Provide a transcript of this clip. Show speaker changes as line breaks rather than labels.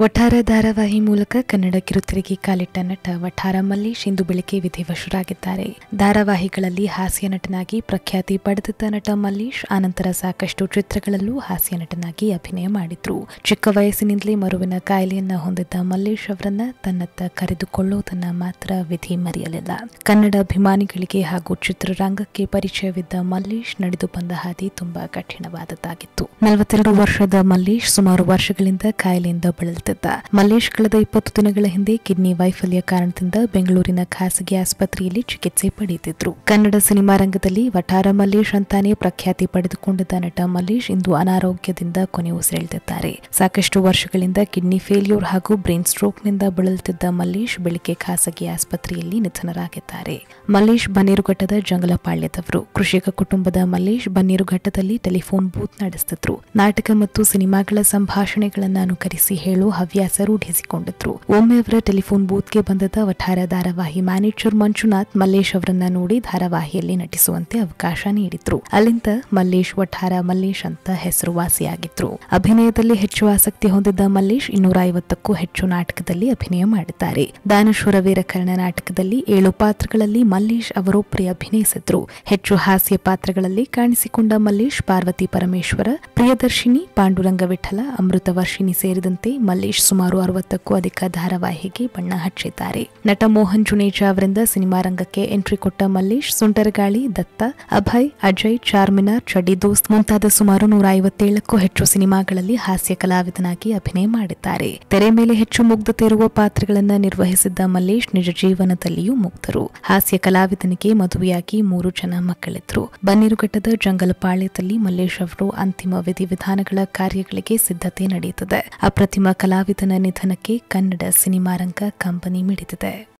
ವಠಾರ ಧಾರಾವಾಹಿ ಮೂಲಕ ಕನ್ನಡ ಕಿರುತೆರೆಗೆ ಕಾಲಿಟ್ಟ ನಟ ವಠಾರ ಮಲ್ಲೇಶ್ ಇಂದು ಬೆಳಗ್ಗೆ ವಿಧಿವಶರಾಗಿದ್ದಾರೆ ಧಾರಾವಾಹಿಗಳಲ್ಲಿ ಹಾಸ್ಯ ನಟನಾಗಿ ಪ್ರಖ್ಯಾತಿ ಪಡೆದಿದ್ದ ನಟ ಮಲ್ಲೇಶ್ ಆನಂತರ ಸಾಕಷ್ಟು ಚಿತ್ರಗಳಲ್ಲೂ ಹಾಸ್ಯ ನಟನಾಗಿ ಅಭಿನಯ ಮಾಡಿದ್ರು ಚಿಕ್ಕ ವಯಸ್ಸಿನಿಂದಲೇ ಮರುವಿನ ಕಾಯಿಲೆಯನ್ನ ಹೊಂದಿದ್ದ ಮಲ್ಲೇಶ್ ಅವರನ್ನ ತನ್ನತ್ತ ಕರೆದುಕೊಳ್ಳುವುದನ್ನ ಮಾತ್ರ ವಿಧಿ ಮರೆಯಲಿಲ್ಲ ಕನ್ನಡ ಅಭಿಮಾನಿಗಳಿಗೆ ಹಾಗೂ ಚಿತ್ರರಂಗಕ್ಕೆ ಪರಿಚಯವಿದ್ದ ಮಲ್ಲೇಶ್ ನಡೆದು ಬಂದ ಹಾದಿ ತುಂಬಾ ಕಠಿಣವಾದದ್ದಾಗಿತ್ತು ನಲವತ್ತೆರಡು ವರ್ಷದ ಮಲ್ಲೇಶ್ ಸುಮಾರು ವರ್ಷಗಳಿಂದ ಕಾಯಿಲೆಯಿಂದ ಬಳಲು ಮಾಡುತ್ತಿದ್ದ ಮಲ್ಲೇಶ್ ಕಳೆದ ಇಪ್ಪತ್ತು ದಿನಗಳ ಹಿಂದೆ ಕಿಡ್ನಿ ವೈಫಲ್ಯ ಕಾರಣದಿಂದ ಬೆಂಗಳೂರಿನ ಖಾಸಗಿ ಆಸ್ಪತ್ರೆಯಲ್ಲಿ ಚಿಕಿತ್ಸೆ ಪಡೆಯುತ್ತಿದ್ದರು ಕನ್ನಡ ಸಿನಿಮಾ ರಂಗದಲ್ಲಿ ವಠಾರ ಮಲ್ಲೇಶ್ ಅಂತಾನೆ ಪ್ರಖ್ಯಾತಿ ಪಡೆದುಕೊಂಡಿದ್ದ ನಟ ಮಲ್ಲೇಶ್ ಇಂದು ಅನಾರೋಗ್ಯದಿಂದ ಕೊನೆ ಉಸಿರೆಳೆದಿದ್ದಾರೆ ಸಾಕಷ್ಟು ವರ್ಷಗಳಿಂದ ಕಿಡ್ನಿ ಫೇಲ್ಯೂರ್ ಹಾಗೂ ಬ್ರೈನ್ ಸ್ಟ್ರೋಕ್ನಿಂದ ಬಳಲುತ್ತಿದ್ದ ಮಲ್ಲೇಶ್ ಬೆಳಿಗ್ಗೆ ಖಾಸಗಿ ಆಸ್ಪತ್ರೆಯಲ್ಲಿ ನಿಧನರಾಗಿದ್ದಾರೆ ಮಲ್ಲೇಶ್ ಬನ್ನೇರುಘಟ್ಟದ ಜಂಗಲಪಾಳ್ಯದವರು ಕೃಷಿಕ ಕುಟುಂಬದ ಮಲ್ಲೇಶ್ ಬನ್ನೇರುಘಟ್ಟದಲ್ಲಿ ಟೆಲಿಫೋನ್ ಬೂತ್ ನಡೆಸುತ್ತಿದ್ರು ನಾಟಕ ಮತ್ತು ಸಿನಿಮಾಗಳ ಸಂಭಾಷಣೆಗಳನ್ನು ಅನುಕರಿಸಿ ಹೇಳು ಹವ್ಯಾಸ ರೂಢಿಸಿಕೊಂಡಿದ್ರು ಒಮ್ಮೆ ಅವರ ಟೆಲಿಫೋನ್ ಬೂತ್ಗೆ ಬಂದದ ವಠಾರ ಧಾರಾವಾಹಿ ಮ್ಯಾನೇಜರ್ ಮಂಜುನಾಥ್ ಮಲ್ಲೇಶ್ ಅವರನ್ನ ನೋಡಿ ಧಾರಾವಾಹಿಯಲ್ಲಿ ನಟಿಸುವಂತೆ ಅವಕಾಶ ನೀಡಿದ್ರು ಅಲ್ಲಿಂದ ಮಲ್ಲೇಶ್ ವಠಾರ ಮಲ್ಲೇಶ್ ಅಂತ ಹೆಸರುವಾಸಿಯಾಗಿದ್ರು ಅಭಿನಯದಲ್ಲಿ ಹೆಚ್ಚು ಆಸಕ್ತಿ ಹೊಂದಿದ್ದ ಮಲ್ಲೇಶ್ ಇನ್ನೂರ ಐವತ್ತಕ್ಕೂ ಹೆಚ್ಚು ನಾಟಕದಲ್ಲಿ ಅಭಿನಯ ಮಾಡಿದ್ದಾರೆ ದಾನೇಶ್ವರ ವೀರಕರ್ಣ ನಾಟಕದಲ್ಲಿ ಏಳು ಪಾತ್ರಗಳಲ್ಲಿ ಮಲ್ಲೇಶ್ ಅವರು ಪ್ರಿಯ ಅಭಿನಯಿಸಿದ್ರು ಹೆಚ್ಚು ಹಾಸ್ಯ ಪಾತ್ರಗಳಲ್ಲಿ ಕಾಣಿಸಿಕೊಂಡ ಮಲ್ಲೇಶ್ ಪಾರ್ವತಿ ಪರಮೇಶ್ವರ ಪ್ರಿಯದರ್ಶಿನಿ ಪಾಂಡುರಂಗ ವಿಠಲ ಅಮೃತ ವರ್ಷಿಣಿ ಸೇರಿದಂತೆ ಮಲ್ಲೇಶ್ ಮಲ್ಲೇಶ್ ಸುಮಾರು ಅರವತ್ತಕ್ಕೂ ಅಧಿಕ ಧಾರಾವಾಹಿಗೆ ಬಣ್ಣ ಹಚ್ಚಿದ್ದಾರೆ ನಟ ಮೋಹನ್ ಜುನೇಜಾ ಅವರಿಂದ ಸಿನಿಮಾ ರಂಗಕ್ಕೆ ಎಂಟ್ರಿ ಕೊಟ್ಟ ಮಲ್ಲೇಶ್ ಸುಂಟರಗಾಳಿ ದತ್ತ ಅಭಯ್ ಅಜಯ್ ಚಾರ್ಮಿನಾರ್ ಚಡಿ ದೋಸ್ತ್ ಮುಂತಾದ ಸುಮಾರು ನೂರ ಐವತ್ತೇಳಕ್ಕೂ ಹೆಚ್ಚು ಸಿನಿಮಾಗಳಲ್ಲಿ ಹಾಸ್ಯ ಕಲಾವಿದನಾಗಿ ಅಭಿನಯ ಮಾಡಿದ್ದಾರೆ ತೆರೆ ಮೇಲೆ ಹೆಚ್ಚು ಮುಗ್ಧತೆ ಇರುವ ಪಾತ್ರಗಳನ್ನು ನಿರ್ವಹಿಸಿದ್ದ ಮಲ್ಲೇಶ್ ನಿಜ ಜೀವನದಲ್ಲಿಯೂ ಮುಗ್ಧರು ಹಾಸ್ಯ ಕಲಾವಿದನಿಗೆ ಮದುವೆಯಾಗಿ ಮೂರು ಜನ ಮಕ್ಕಳಿದ್ರು ಬನ್ನಿರುಘಟ್ಟದ ಜಂಗಲಪಾಳ್ಯದಲ್ಲಿ ಮಲ್ಲೇಶ್ ಅವರು ಅಂತಿಮ ವಿಧಿವಿಧಾನಗಳ ಕಾರ್ಯಗಳಿಗೆ ಸಿದ್ಧತೆ ನಡೆಯುತ್ತದೆ ಅಪ್ರತಿಮ ಕಲಾ ಕಲಾವಿದನ ನಿಧನಕ್ಕೆ ಕನ್ನಡ ಸಿನಿಮಾರಂಗ ಕಂಪನಿ ಮಿಡಿದಿದೆ